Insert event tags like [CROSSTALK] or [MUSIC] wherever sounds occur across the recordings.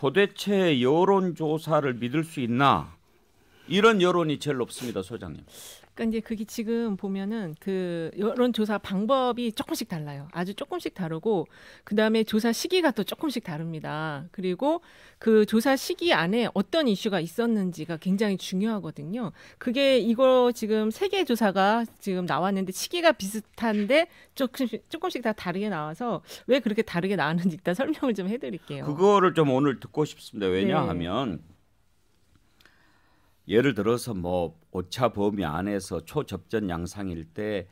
도대체 여론조사를 믿을 수 있나 이런 여론이 제일 높습니다, 소장님. 그러니까 이제 그게 지금 보면은 그 여론 조사 방법이 조금씩 달라요. 아주 조금씩 다르고 그 다음에 조사 시기가 또 조금씩 다릅니다. 그리고 그 조사 시기 안에 어떤 이슈가 있었는지가 굉장히 중요하거든요. 그게 이거 지금 세개 조사가 지금 나왔는데 시기가 비슷한데 조금씩 조금씩 다 다르게 나와서 왜 그렇게 다르게 나왔는지 일단 설명을 좀 해드릴게요. 그거를 좀 오늘 듣고 싶습니다. 왜냐하면. 네. 예를 들어서 뭐 오차 범위 안에서 초접전 양상일 때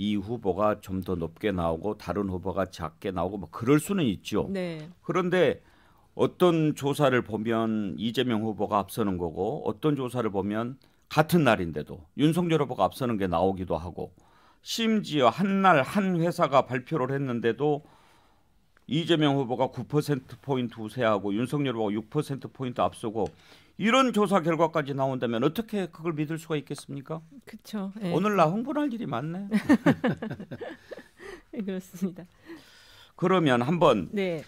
이 후보가 좀 더 높게 나오고 다른 후보가 작게 나오고 뭐 그럴 수는 있죠. 네. 그런데 어떤 조사를 보면 이재명 후보가 앞서는 거고 어떤 조사를 보면 같은 날인데도 윤석열 후보가 앞서는 게 나오기도 하고 심지어 한 날 한 회사가 발표를 했는데도 이재명 후보가 9% 포인트 우세하고 윤석열 후보가 6% 포인트 앞서고 이런 조사 결과까지 나온다면 어떻게 그걸 믿을 수가 있겠습니까? 그렇죠. 네. 예. 오늘 나 흥분할 일이 많네. [LAUGHS] 예, 그렇습니다. 그러면 한번 네.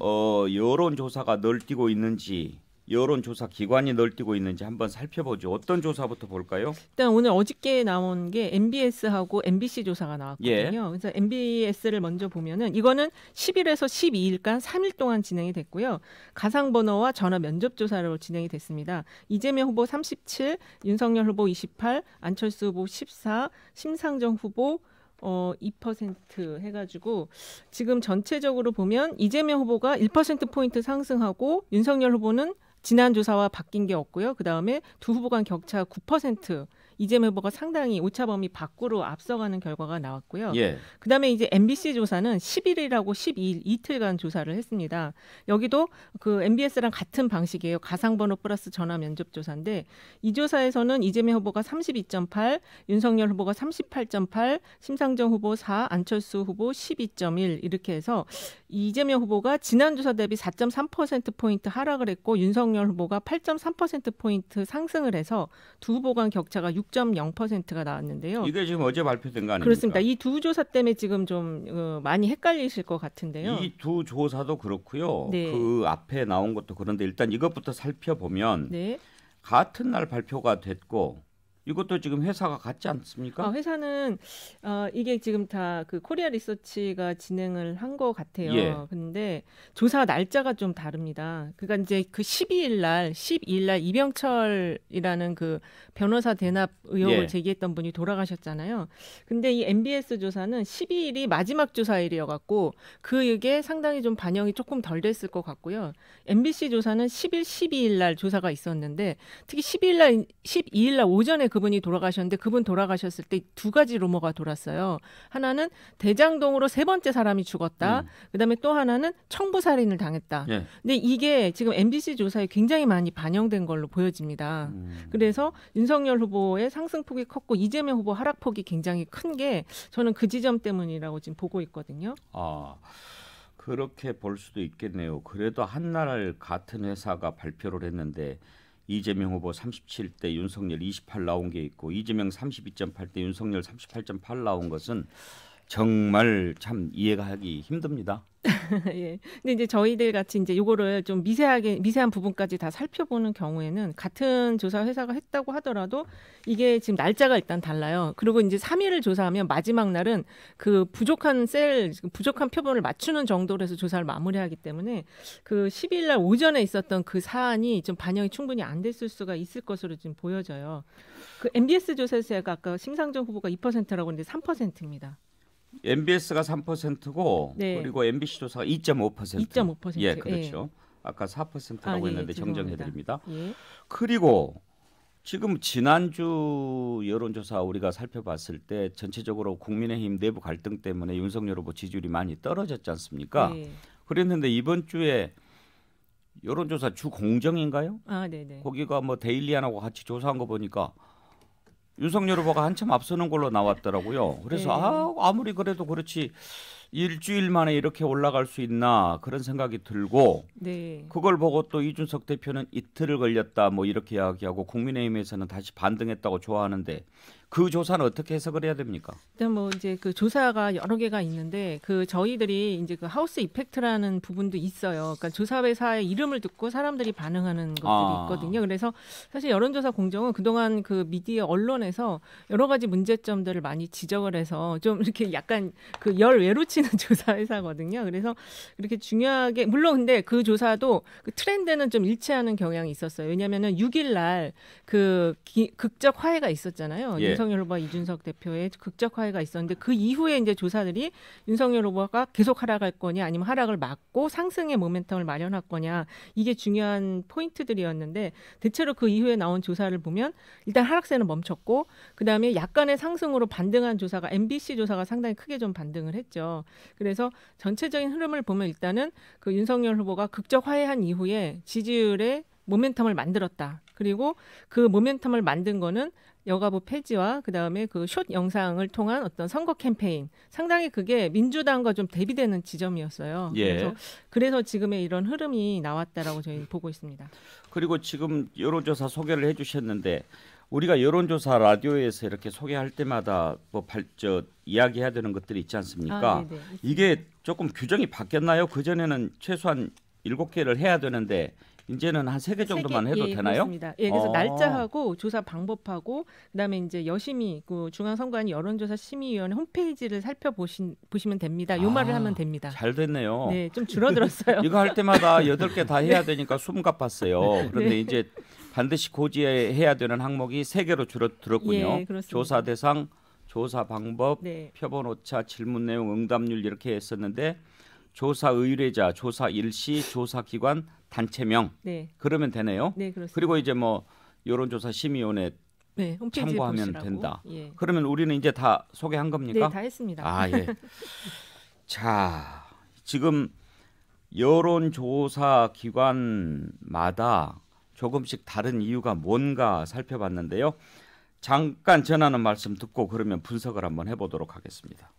어, 여론 조사가 널뛰고 있는지 여론조사 기관이 널뛰고 있는지 한번 살펴보죠. 어떤 조사부터 볼까요? 일단 오늘 어저께 나온 게 MBS하고 MBC 조사가 나왔거든요. 예. 그래서 MBS를 먼저 보면은 이거는 10일에서 12일간 3일 동안 진행이 됐고요. 가상 번호와 전화 면접 조사로 진행이 됐습니다. 이재명 후보 37, 윤석열 후보 28, 안철수 후보 14, 심상정 후보 어, 2% 해가지고 지금 전체적으로 보면 이재명 후보가 1%포인트 상승하고 윤석열 후보는 지난 조사와 바뀐 게 없고요. 그 다음에 두 후보 간 격차 9%. 이재명 후보가 상당히 오차범위 밖으로 앞서가는 결과가 나왔고요. 예. 그다음에 이제 MBC 조사는 11일하고 12일 이틀간 조사를 했습니다. 여기도 그 MBS랑 같은 방식이에요. 가상번호 플러스 전화 면접 조사인데 이 조사에서는 이재명 후보가 32.8, 윤석열 후보가 38.8, 심상정 후보 4, 안철수 후보 12.1 이렇게 해서 이재명 후보가 지난 조사 대비 4.3% 포인트 하락을 했고 윤석 윤석열 후보가 8.3%포인트 상승을 해서 두 후보 간 격차가 6.0%가 나왔는데요. 이게 지금 어제 발표된 거 아닙니까? 그렇습니다. 이 두 조사 때문에 지금 좀 어, 많이 헷갈리실 것 같은데요. 이 두 조사도 그렇고요. 네. 그 앞에 나온 것도 그런데 일단 이것부터 살펴보면 네. 같은 날 발표가 됐고 이것도 지금 회사가 같지 않습니까? 어, 회사는 어, 이게 지금 다 그 코리아 리서치가 진행을 한 것 같아요. 예. 근데 조사 날짜가 좀 다릅니다. 그러니까 이제 그 12일 날, 12일 날 이병철이라는 그 변호사 대납 의혹을 예. 제기했던 분이 돌아가셨잖아요. 근데 이 MBS 조사는 12일이 마지막 조사일이어 갖고 그게 상당히 좀 반영이 조금 덜 됐을 것 같고요. MBC 조사는 10일, 12일 날 조사가 있었는데 특히 12일 날 12일 날 오전에 그분이 돌아가셨는데 그분 돌아가셨을 때 두 가지 루머가 돌았어요. 하나는 대장동으로 세 번째 사람이 죽었다. 음. 그다음에 또 하나는 청부 살인을 당했다. 예. 근데 이게 지금 MBC 조사에 굉장히 많이 반영된 걸로 보여집니다. 음. 그래서 윤석열 후보의 상승폭이 컸고 이재명 후보 하락폭이 굉장히 큰 게 저는 그 지점 때문이라고 지금 보고 있거든요. 아. 그렇게 볼 수도 있겠네요. 그래도 한날 나 같은 회사가 발표를 했는데 이재명 후보 37대 윤석열 28 나온 게 있고 이재명 32.8대 윤석열 38.8 나온 것은 정말 참 이해가 하기 힘듭니다. [LAUGHS] 예. 근데 이제 저희들 같이 이제 요거를 좀 미세하게 미세한 부분까지 다 살펴보는 경우에는 같은 조사 회사가 했다고 하더라도 이게 지금 날짜가 일단 달라요. 그리고 이제 3일을 조사하면 마지막 날은 그 부족한 셀 부족한 표본을 맞추는 정도로 해서 조사를 마무리하기 때문에 그 10일 날 오전에 있었던 그 사안이 좀 반영이 충분히 안 됐을 수가 있을 것으로 지금 보여져요. 그 MBS 조사에서 아까 심상정 후보가 2%라고 했는데 3%입니다. MBS가 3%고 네. 그리고 MBC 조사가 2.5%. 2.5%. 예, 예, 그렇죠. 아, 예. 아까 4%라고 아, 했는데 예, 정정해 드립니다. 예. 그리고 지금 지난주 여론조사 우리가 살펴봤을 때 전체적으로 국민의힘 내부 갈등 때문에 윤석열 후보 지지율이 많이 떨어졌지 않습니까? 예. 그랬는데 이번 주에 여론조사 주 공정인가요? 아, 네네. 네. 거기가 뭐 데일리안하고 같이 조사한 거 보니까 윤석열 후보가 한참 앞서는 걸로 나왔더라고요. 그래서 네. 아, 아무리 그래도 그렇지 일주일 만에 이렇게 올라갈 수 있나 그런 생각이 들고 네. 그걸 보고 또 이준석 대표는 이틀을 걸렸다 뭐 이렇게 이야기하고 국민의힘에서는 다시 반등했다고 좋아하는데 그 조사는 어떻게 해석을 해야 됩니까? 일단 뭐 이제 그 조사가 여러 개가 있는데 그 저희들이 이제 그 하우스 이펙트라는 부분도 있어요. 그러니까 조사회사의 이름을 듣고 사람들이 반응하는 것들이 아. 있거든요. 그래서 사실 여론조사 공정은 그동안 그 미디어 언론에서 여러 가지 문제점들을 많이 지적을 해서 좀 [LAUGHS] 이렇게 약간 그열 외로치 하시는 [LAUGHS] 조사 회사거든요. 그래서 그렇게 중요하게 물론 근데 그 조사도 그 트렌드는 좀 일치하는 경향이 있었어요. 왜냐하면은 6일 날 그 극적 화해가 있었잖아요. 예. 윤석열 후보 이준석 대표의 극적 화해가 있었는데 그 이후에 이제 조사들이 윤석열 후보가 계속 하락할 거냐 아니면 하락을 막고 상승의 모멘텀을 마련할 거냐 이게 중요한 포인트들이었는데 대체로 그 이후에 나온 조사를 보면 일단 하락세는 멈췄고 그 다음에 약간의 상승으로 반등한 조사가 MBC 조사가 상당히 크게 좀 반등을 했죠. 그래서 전체적인 흐름을 보면 일단은 그 윤석열 후보가 극적화해한 이후에 지지율의 모멘텀을 만들었다. 그리고 그 모멘텀을 만든 거는 여가부 폐지와 그다음에 그숏 영상을 통한 어떤 선거 캠페인 상당히 그게 민주당과 좀 대비되는 지점이었어요. 예. 그래서, 그래서 지금의 이런 흐름이 나왔다라고 저희 보고 있습니다. 그리고 지금 여론조사 소개를 해주셨는데 우리가 여론조사 라디오에서 이렇게 소개할 때마다 뭐 발, 저, 이야기해야 되는 것들이 있지 않습니까? 아, 네, 네, 이게 조금 규정이 바뀌었나요? 그전에는 최소한 7 개를 해야 되는데 이제는 한 세 개 정도만 3개, 해도 예, 되나요? 그습니다 예, 그래서 아. 날짜하고 조사 방법하고 그다음에 이제 여심이 그 중앙선관위 여론조사 심의위원회 홈페이지를 살펴보신 보시면 됩니다. 요 아, 말을 하면 됩니다. 잘 됐네요. 네, 좀 줄어들었어요. [LAUGHS] 이거 할 때마다 [LAUGHS] 여덟 개다 네. 해야 되니까 숨 가빴어요. 네. 그런데 네. 이제 반드시 고지해야 되는 항목이 세 개로 줄어들었군요. 예, 조사 대상, 조사 방법, 네. 표본 오차, 질문 내용, 응답률 이렇게 했었는데 조사 의뢰자, 조사 일시, 조사 기관, 단체명. 네. 그러면 되네요. 네, 그렇습니다. 그리고 이제 뭐 여론조사 심의위원회 네, 참고하면 보시라고. 된다. 예. 그러면 우리는 이제 다 소개한 겁니까? 네, 다 했습니다. 아, 예. [LAUGHS] 자, 지금 여론조사 기관마다 조금씩 다른 이유가 뭔가 살펴봤는데요. 잠깐 전하는 말씀 듣고 그러면 분석을 한번 해보도록 하겠습니다.